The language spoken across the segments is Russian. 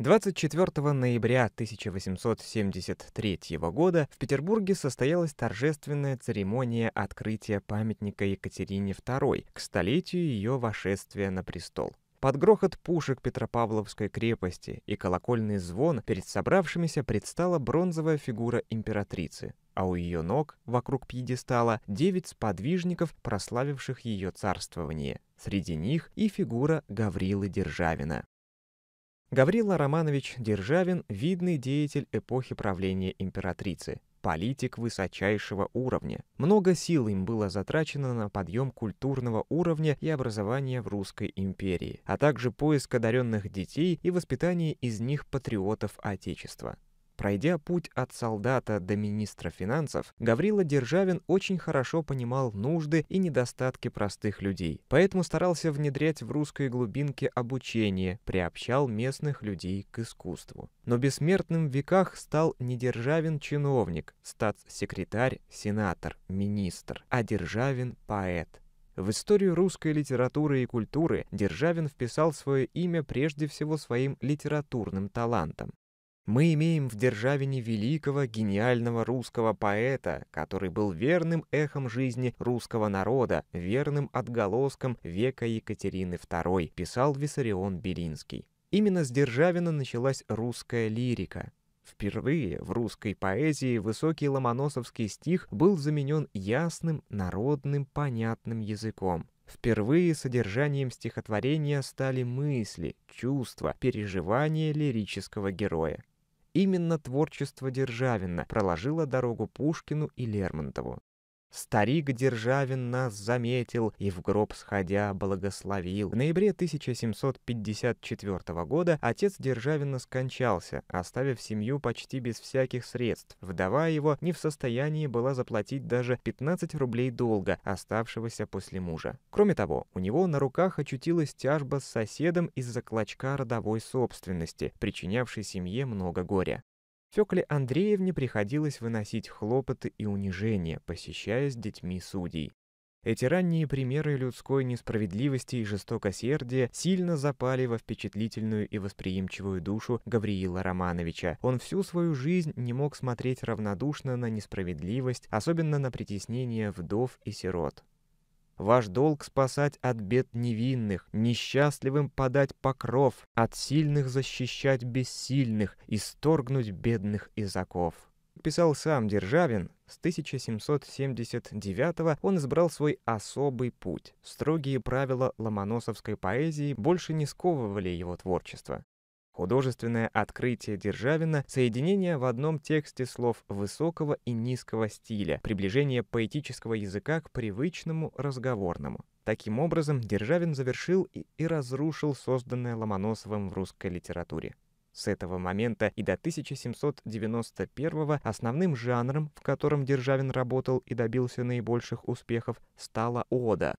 24 ноября 1873 года в Петербурге состоялась торжественная церемония открытия памятника Екатерине II к столетию ее вошествия на престол. Под грохот пушек Петропавловской крепости и колокольный звон перед собравшимися предстала бронзовая фигура императрицы, а у ее ног, вокруг пьедестала, девять сподвижников, прославивших ее царствование. Среди них и фигура Гаврилы Державина. Гаврила Романович Державин – видный деятель эпохи правления императрицы, политик высочайшего уровня. Много сил им было затрачено на подъем культурного уровня и образования в Русской империи, а также поиск одаренных детей и воспитание из них патриотов Отечества. Пройдя путь от солдата до министра финансов, Гаврила Державин очень хорошо понимал нужды и недостатки простых людей, поэтому старался внедрять в русской глубинке обучение, приобщал местных людей к искусству. Но бессмертным в веках стал не Державин чиновник, статс-секретарь, сенатор, министр, а Державин поэт – в историю русской литературы и культуры Державин вписал свое имя прежде всего своим литературным талантом. Мы имеем в Державине великого, гениального русского поэта, который был верным эхом жизни русского народа, верным отголоском века Екатерины II, писал Виссарион Белинский. Именно с Державина началась русская лирика. Впервые в русской поэзии высокий ломоносовский стих был заменен ясным, народным, понятным языком. Впервые содержанием стихотворения стали мысли, чувства, переживания лирического героя. Именно творчество Державина проложило дорогу Пушкину и Лермонтову. Старик Державин нас заметил и в гроб сходя благословил. В ноябре 1754 года отец Державина скончался, оставив семью почти без всяких средств. Вдова его не в состоянии была заплатить даже 15 рублей долга, оставшегося после мужа. Кроме того, у него на руках очутилась тяжба с соседом из-за клочка родовой собственности, причинявшей семье много горя. Фёкле Андреевне приходилось выносить хлопоты и унижения, посещая с детьми судей. Эти ранние примеры людской несправедливости и жестокосердия сильно запали во впечатлительную и восприимчивую душу Гавриила Романовича. Он всю свою жизнь не мог смотреть равнодушно на несправедливость, особенно на притеснение вдов и сирот. Ваш долг спасать от бед невинных, несчастливым подать покров, от сильных защищать бессильных, исторгнуть бедных из оков. Писал сам Державин, с 1779 он избрал свой особый путь. Строгие правила ломоносовской поэзии больше не сковывали его творчество. Художественное открытие Державина — соединение в одном тексте слов высокого и низкого стиля, приближение поэтического языка к привычному разговорному. Таким образом, Державин завершил и, и разрушил созданное Ломоносовым в русской литературе. С этого момента и до 1791 основным жанром, в котором Державин работал и добился наибольших успехов, стала ода,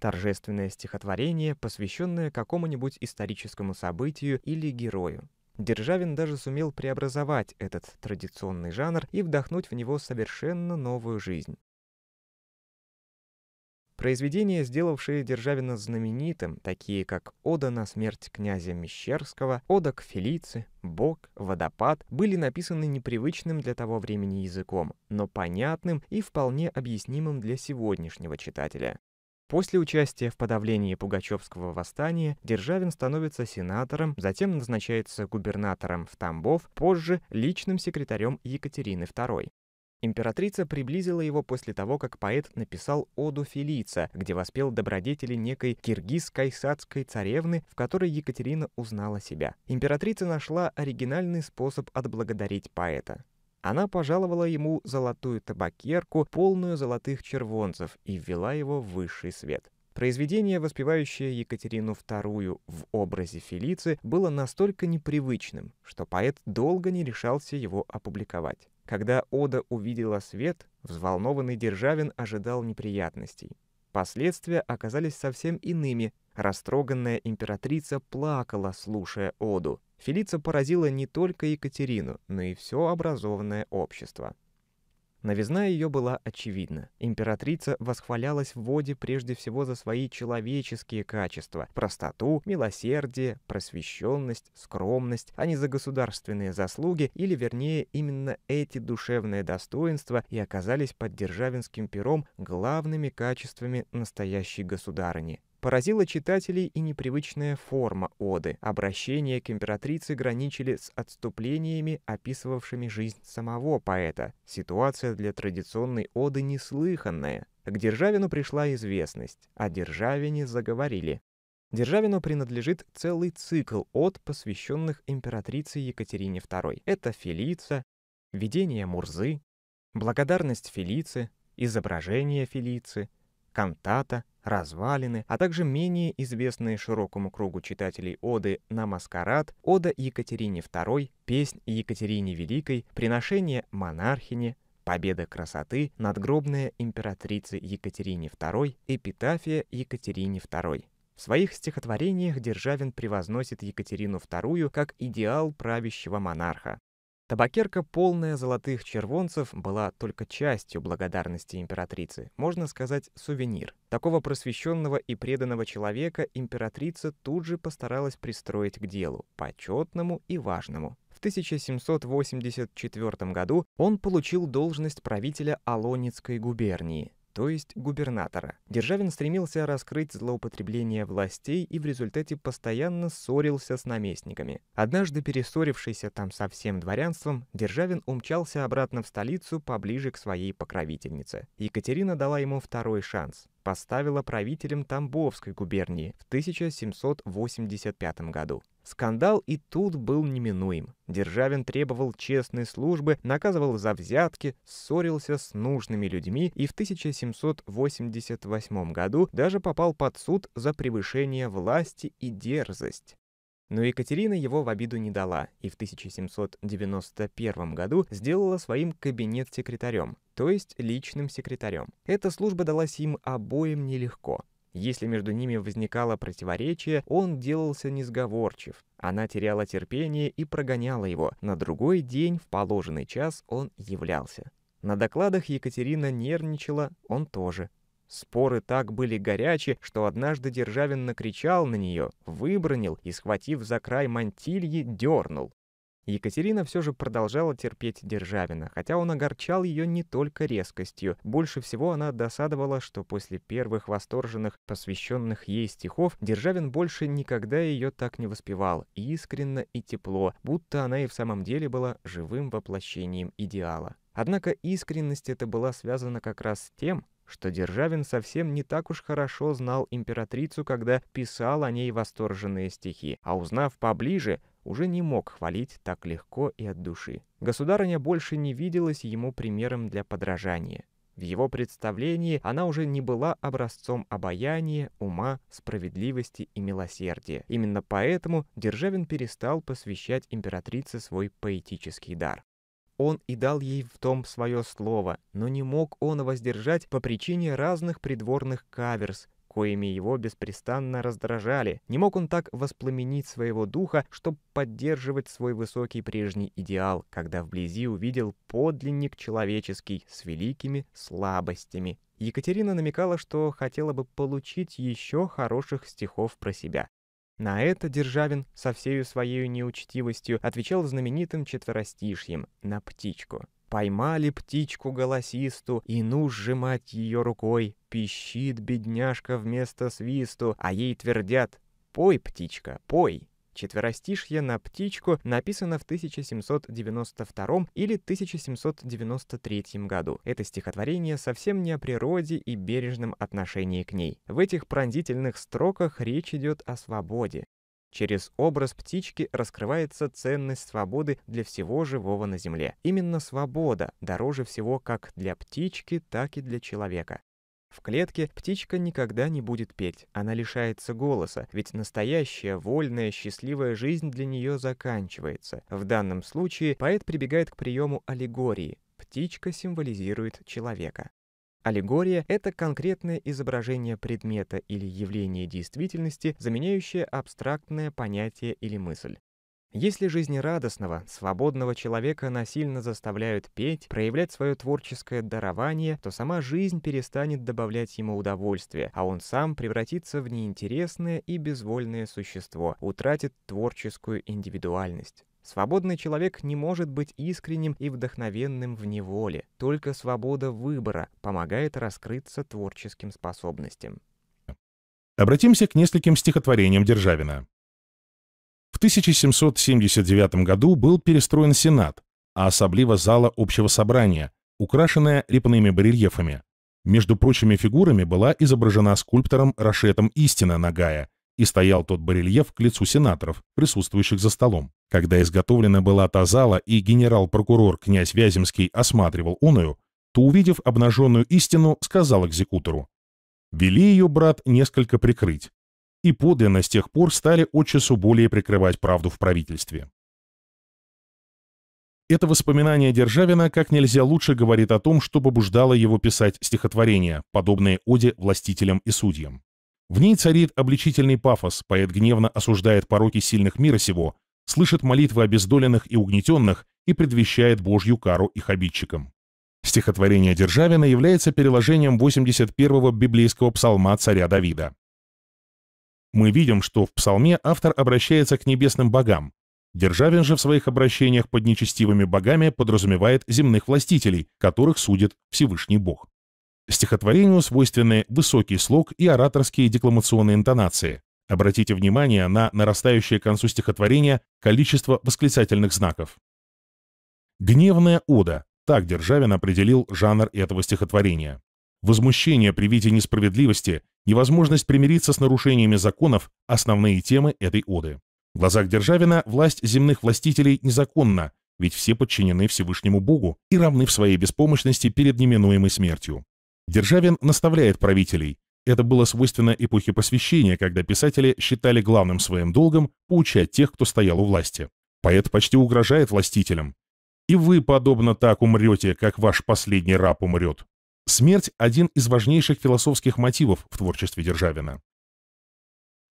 торжественное стихотворение, посвященное какому-нибудь историческому событию или герою. Державин даже сумел преобразовать этот традиционный жанр и вдохнуть в него совершенно новую жизнь. Произведения, сделавшие Державина знаменитым, такие как «Ода на смерть князя Мещерского», «Ода к Фелице», «Бог», «Водопад», были написаны непривычным для того времени языком, но понятным и вполне объяснимым для сегодняшнего читателя. После участия в подавлении Пугачевского восстания Державин становится сенатором, затем назначается губернатором в Тамбов, позже личным секретарем Екатерины II. Императрица приблизила его после того, как поэт написал «Оду Фелица», где воспел добродетели некой киргиз-кайсадской царевны, в которой Екатерина узнала себя. Императрица нашла оригинальный способ отблагодарить поэта. Она пожаловала ему золотую табакерку, полную золотых червонцев, и ввела его в высший свет. Произведение, воспевающее Екатерину II в образе Фелицы, было настолько непривычным, что поэт долго не решался его опубликовать. Когда Ода увидела свет, взволнованный Державин ожидал неприятностей. Последствия оказались совсем иными. Растроганная императрица плакала, слушая оду. Фелица поразила не только Екатерину, но и все образованное общество. Новизна ее была очевидна. Императрица восхвалялась в воде прежде всего за свои человеческие качества – простоту, милосердие, просвещенность, скромность, а не за государственные заслуги, или вернее именно эти душевные достоинства и оказались под державинским пером главными качествами настоящей государыни. Поразила читателей и непривычная форма оды. Обращения к императрице граничили с отступлениями, описывавшими жизнь самого поэта. Ситуация для традиционной оды неслыханная. К Державину пришла известность, а Державине заговорили. Державину принадлежит целый цикл от посвященных императрице Екатерине II. Это Фелица, Видение Мурзы, Благодарность Фелицы, Изображение Фелицы, Кантата — развалины, а также менее известные широкому кругу читателей оды на маскарад, ода Екатерине II, песнь Екатерине Великой, приношение монархине, победа красоты, надгробная императрицы Екатерине II, эпитафия Екатерине II. В своих стихотворениях Державин превозносит Екатерину II как идеал правящего монарха, Табакерка, полная золотых червонцев, была только частью благодарности императрицы, можно сказать, сувенир. Такого просвещенного и преданного человека императрица тут же постаралась пристроить к делу, почетному и важному. В 1784 году он получил должность правителя Алонецкой губернии то есть губернатора. Державин стремился раскрыть злоупотребление властей и в результате постоянно ссорился с наместниками. Однажды перессорившийся там со всем дворянством, Державин умчался обратно в столицу поближе к своей покровительнице. Екатерина дала ему второй шанс поставила правителем Тамбовской губернии в 1785 году. Скандал и тут был неминуем. Державин требовал честной службы, наказывал за взятки, ссорился с нужными людьми и в 1788 году даже попал под суд за превышение власти и дерзость. Но Екатерина его в обиду не дала и в 1791 году сделала своим кабинет-секретарем, то есть личным секретарем. Эта служба далась им обоим нелегко. Если между ними возникало противоречие, он делался несговорчив. Она теряла терпение и прогоняла его. На другой день в положенный час он являлся. На докладах Екатерина нервничала, он тоже. Споры так были горячи, что однажды Державин накричал на нее, выбронил и, схватив за край мантильи, дернул. Екатерина все же продолжала терпеть Державина, хотя он огорчал ее не только резкостью. Больше всего она досадовала, что после первых восторженных, посвященных ей стихов, Державин больше никогда ее так не воспевал, искренно и тепло, будто она и в самом деле была живым воплощением идеала. Однако искренность эта была связана как раз с тем, что Державин совсем не так уж хорошо знал императрицу, когда писал о ней восторженные стихи, а узнав поближе, уже не мог хвалить так легко и от души. Государыня больше не виделась ему примером для подражания. В его представлении она уже не была образцом обаяния, ума, справедливости и милосердия. Именно поэтому Державин перестал посвящать императрице свой поэтический дар. Он и дал ей в том свое слово, но не мог он воздержать по причине разных придворных каверс, коими его беспрестанно раздражали. Не мог он так воспламенить своего духа, чтобы поддерживать свой высокий прежний идеал, когда вблизи увидел подлинник человеческий с великими слабостями. Екатерина намекала, что хотела бы получить еще хороших стихов про себя. На это Державин со всею своей неучтивостью отвечал знаменитым четверостишьем «На птичку». «Поймали птичку голосисту, и ну сжимать ее рукой, Пищит бедняжка вместо свисту, а ей твердят «Пой, птичка, пой!» Четверостишье на птичку написано в 1792 или 1793 году. Это стихотворение совсем не о природе и бережном отношении к ней. В этих пронзительных строках речь идет о свободе. Через образ птички раскрывается ценность свободы для всего живого на Земле. Именно свобода дороже всего как для птички, так и для человека. В клетке птичка никогда не будет петь, она лишается голоса, ведь настоящая, вольная, счастливая жизнь для нее заканчивается. В данном случае поэт прибегает к приему аллегории. Птичка символизирует человека. Аллегория — это конкретное изображение предмета или явления действительности, заменяющее абстрактное понятие или мысль. Если жизнерадостного, свободного человека насильно заставляют петь, проявлять свое творческое дарование, то сама жизнь перестанет добавлять ему удовольствие, а он сам превратится в неинтересное и безвольное существо, утратит творческую индивидуальность. Свободный человек не может быть искренним и вдохновенным в неволе. Только свобода выбора помогает раскрыться творческим способностям. Обратимся к нескольким стихотворениям Державина. В 1779 году был перестроен Сенат, а особливо зала общего собрания, украшенная репными барельефами. Между прочими фигурами была изображена скульптором Рашетом Истина Нагая, и стоял тот барельеф к лицу сенаторов, присутствующих за столом. Когда изготовлена была та зала, и генерал-прокурор князь Вяземский осматривал оную, то, увидев обнаженную истину, сказал экзекутору, «Вели ее, брат, несколько прикрыть, и подлинно с тех пор стали от часу более прикрывать правду в правительстве. Это воспоминание Державина как нельзя лучше говорит о том, что побуждало его писать стихотворения, подобные оде властителям и судьям. В ней царит обличительный пафос, поэт гневно осуждает пороки сильных мира сего, слышит молитвы обездоленных и угнетенных и предвещает Божью кару их обидчикам. Стихотворение Державина является переложением 81-го библейского псалма царя Давида. Мы видим, что в псалме автор обращается к небесным богам. Державин же в своих обращениях под нечестивыми богами подразумевает земных властителей, которых судит Всевышний Бог. Стихотворению свойственны высокий слог и ораторские декламационные интонации. Обратите внимание на нарастающее к концу стихотворения количество восклицательных знаков. «Гневная ода» — так Державин определил жанр этого стихотворения. Возмущение при виде несправедливости, невозможность примириться с нарушениями законов – основные темы этой оды. В глазах Державина власть земных властителей незаконна, ведь все подчинены Всевышнему Богу и равны в своей беспомощности перед неминуемой смертью. Державин наставляет правителей. Это было свойственно эпохе посвящения, когда писатели считали главным своим долгом поучать тех, кто стоял у власти. Поэт почти угрожает властителям. «И вы, подобно так, умрете, как ваш последний раб умрет». Смерть — один из важнейших философских мотивов в творчестве Державина.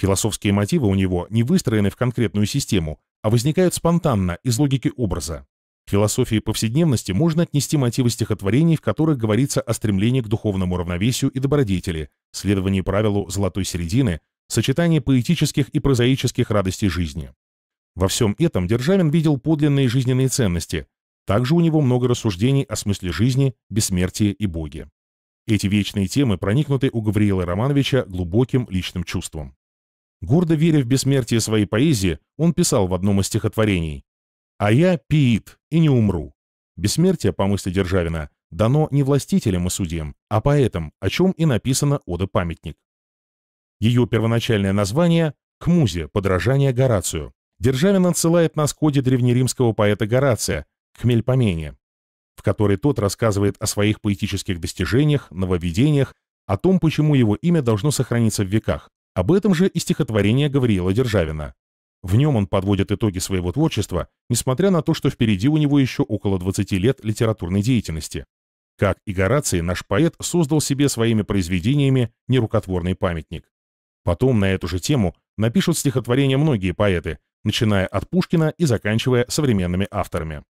Философские мотивы у него не выстроены в конкретную систему, а возникают спонтанно, из логики образа. К философии повседневности можно отнести мотивы стихотворений, в которых говорится о стремлении к духовному равновесию и добродетели, следовании правилу «золотой середины», сочетании поэтических и прозаических радостей жизни. Во всем этом Державин видел подлинные жизненные ценности, также у него много рассуждений о смысле жизни, бессмертии и Боге. Эти вечные темы проникнуты у Гавриила Романовича глубоким личным чувством. Гордо веря в бессмертие своей поэзии, он писал в одном из стихотворений «А я пиит и не умру». Бессмертие, по мысли Державина, дано не властителям и судьям, а поэтам, о чем и написано «Ода памятник». Ее первоначальное название – «К музе, подражание Горацию». Державин отсылает нас к оде древнеримского поэта Горация – «Хмельпомене», в которой тот рассказывает о своих поэтических достижениях, нововведениях, о том, почему его имя должно сохраниться в веках. Об этом же и стихотворение Гавриила Державина. В нем он подводит итоги своего творчества, несмотря на то, что впереди у него еще около 20 лет литературной деятельности. Как и Гораций, наш поэт создал себе своими произведениями нерукотворный памятник. Потом на эту же тему напишут стихотворения многие поэты, начиная от Пушкина и заканчивая современными авторами.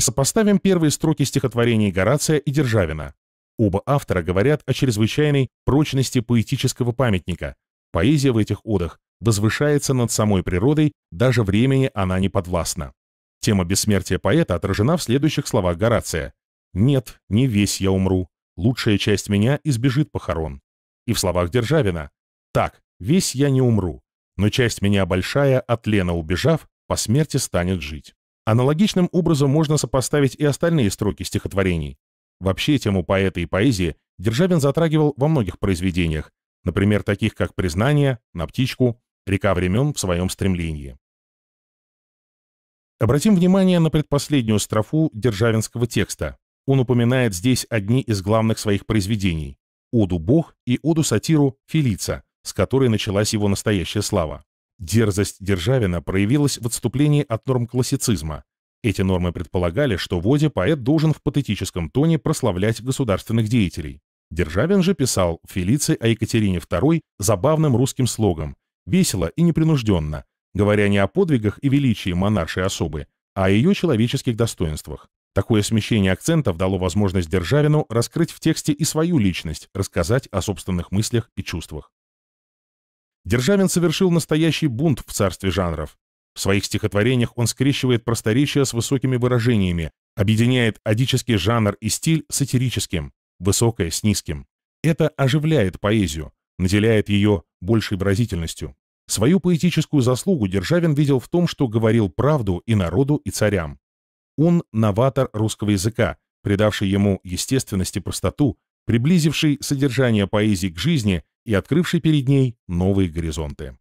Сопоставим первые строки стихотворений Горация и Державина. Оба автора говорят о чрезвычайной прочности поэтического памятника. Поэзия в этих одах возвышается над самой природой, даже времени она не подвластна. Тема бессмертия поэта отражена в следующих словах Горация. «Нет, не весь я умру. Лучшая часть меня избежит похорон». И в словах Державина. «Так, весь я не умру, но часть меня большая, от лена убежав, по смерти станет жить». Аналогичным образом можно сопоставить и остальные строки стихотворений. Вообще тему поэта и поэзии Державин затрагивал во многих произведениях, например, таких как «Признание», «На птичку», «Река времен в своем стремлении». Обратим внимание на предпоследнюю строфу державинского текста. Он упоминает здесь одни из главных своих произведений – «Оду Бог» и «Оду Сатиру» Фелица, с которой началась его настоящая слава. Дерзость Державина проявилась в отступлении от норм классицизма. Эти нормы предполагали, что в воде поэт должен в патетическом тоне прославлять государственных деятелей. Державин же писал Фелиции о Екатерине II забавным русским слогом, весело и непринужденно, говоря не о подвигах и величии монаршей особы, а о ее человеческих достоинствах. Такое смещение акцентов дало возможность Державину раскрыть в тексте и свою личность, рассказать о собственных мыслях и чувствах. Державин совершил настоящий бунт в царстве жанров. В своих стихотворениях он скрещивает просторечие с высокими выражениями, объединяет одический жанр и стиль сатирическим, высокое с низким. Это оживляет поэзию, наделяет ее большей выразительностью. Свою поэтическую заслугу Державин видел в том, что говорил правду и народу, и царям. Он – новатор русского языка, придавший ему естественность и простоту, приблизивший содержание поэзии к жизни и открывший перед ней новые горизонты.